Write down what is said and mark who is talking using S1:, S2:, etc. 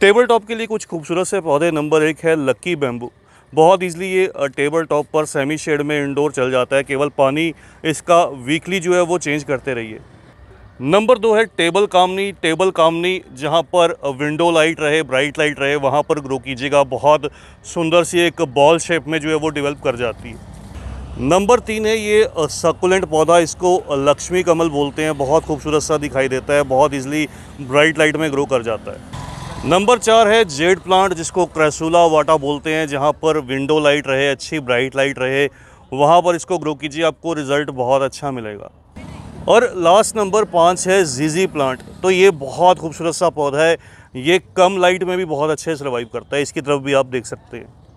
S1: table top के लिए कुछ खूबसूरत से पौधे नंबर एक है लक्की बैम्बू बहुत ईजिली ये टेबल टॉप पर सेमी शेड में इंडोर चल जाता है केवल पानी इसका वीकली जो है वो चेंज करते रहिए नंबर दो है टेबल कामनी टेबल कामनी जहाँ पर विंडो लाइट रहे ब्राइट लाइट रहे वहाँ पर ग्रो कीजिएगा बहुत सुंदर सी एक बॉल शेप में जो है वो डेवलप कर जाती है नंबर तीन है ये सकुलेंट पौधा इसको लक्ष्मी कमल बोलते हैं बहुत खूबसूरत सा दिखाई देता है बहुत ईजिली ब्राइट लाइट में ग्रो कर जाता है नंबर चार है जेड प्लांट जिसको क्रैसूला वाटा बोलते हैं जहाँ पर विंडो लाइट रहे अच्छी ब्राइट लाइट रहे वहाँ पर इसको ग्रो कीजिए आपको रिज़ल्ट बहुत अच्छा मिलेगा और लास्ट नंबर पाँच है जीजी प्लांट तो ये बहुत खूबसूरत सा पौधा है ये कम लाइट में भी बहुत अच्छे सर्वाइव करता है इसकी तरफ भी आप देख सकते हैं